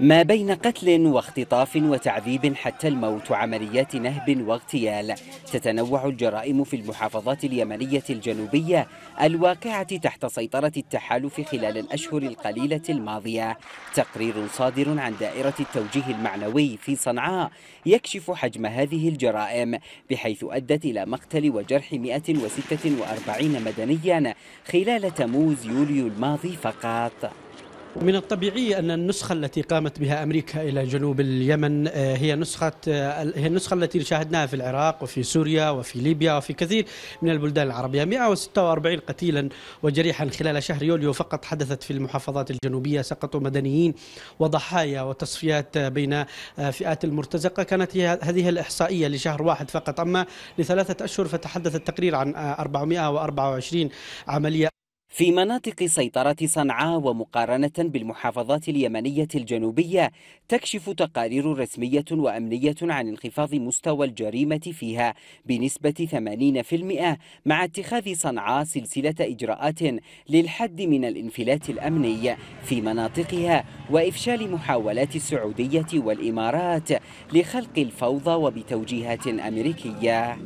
ما بين قتل واختطاف وتعذيب حتى الموت وعمليات نهب واغتيال تتنوع الجرائم في المحافظات اليمنية الجنوبية الواقعة تحت سيطرة التحالف خلال الأشهر القليلة الماضية تقرير صادر عن دائرة التوجيه المعنوي في صنعاء يكشف حجم هذه الجرائم بحيث أدت إلى مقتل وجرح 146 مدنيا خلال تموز يوليو الماضي فقط ومن الطبيعي أن النسخة التي قامت بها أمريكا إلى جنوب اليمن آه، هي نسخة آه، هي النسخة التي شاهدناها في العراق وفي سوريا وفي ليبيا وفي كثير من البلدان العربية 146 قتيلا وجريحا خلال شهر يوليو فقط حدثت في المحافظات الجنوبية سقطوا مدنيين وضحايا وتصفيات بين آه، فئات المرتزقة كانت هي هذه الإحصائية لشهر واحد فقط أما لثلاثة أشهر فتحدث التقرير عن 424 عملية في مناطق سيطرة صنعاء ومقارنة بالمحافظات اليمنية الجنوبية تكشف تقارير رسمية وأمنية عن انخفاض مستوى الجريمة فيها بنسبة 80% مع اتخاذ صنعاء سلسلة إجراءات للحد من الانفلات الأمني في مناطقها وإفشال محاولات السعودية والإمارات لخلق الفوضى وبتوجيهات أمريكية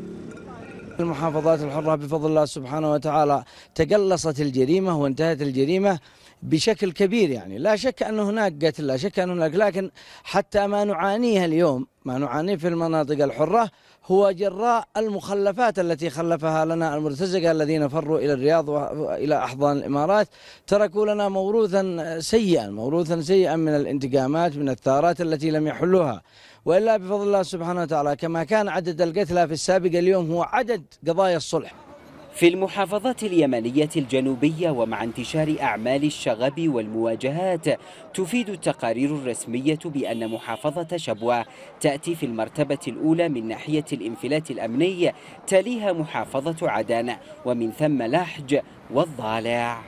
المحافظات الحرة بفضل الله سبحانه وتعالى تقلصت الجريمة وانتهت الجريمة بشكل كبير يعني لا شك أن هناك قتل لا شك أن هناك لكن حتى ما نعانيه اليوم ما نعانيه في المناطق الحرة هو جراء المخلفات التي خلفها لنا المرتزقة الذين فروا إلى الرياض وإلى أحضان الإمارات تركوا لنا موروثا سيئا موروثا سيئا من الانتقامات من الثارات التي لم يحلوها وإلا بفضل الله سبحانه وتعالى كما كان عدد القتلى في السابق اليوم هو عدد قضايا الصلح في المحافظات اليمنية الجنوبية ومع انتشار أعمال الشغب والمواجهات تفيد التقارير الرسمية بأن محافظة شبوة تأتي في المرتبة الأولى من ناحية الانفلات الأمني تليها محافظة عدن ومن ثم لحج والضالع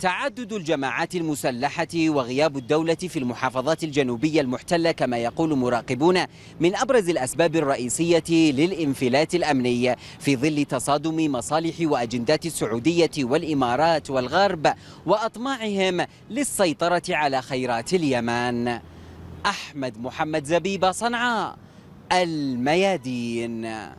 تعدد الجماعات المسلحة وغياب الدولة في المحافظات الجنوبية المحتلة كما يقول مراقبون من أبرز الأسباب الرئيسية للانفلات الأمني في ظل تصادم مصالح وأجندات السعودية والإمارات والغرب وأطماعهم للسيطرة على خيرات اليمن أحمد محمد زبيبة صنعاء الميادين